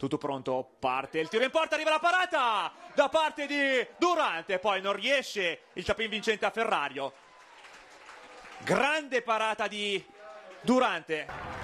tutto pronto, parte il tiro in porta, arriva la parata da parte di Durante, poi non riesce il tapin vincente a Ferrario. Grande parata di Durante.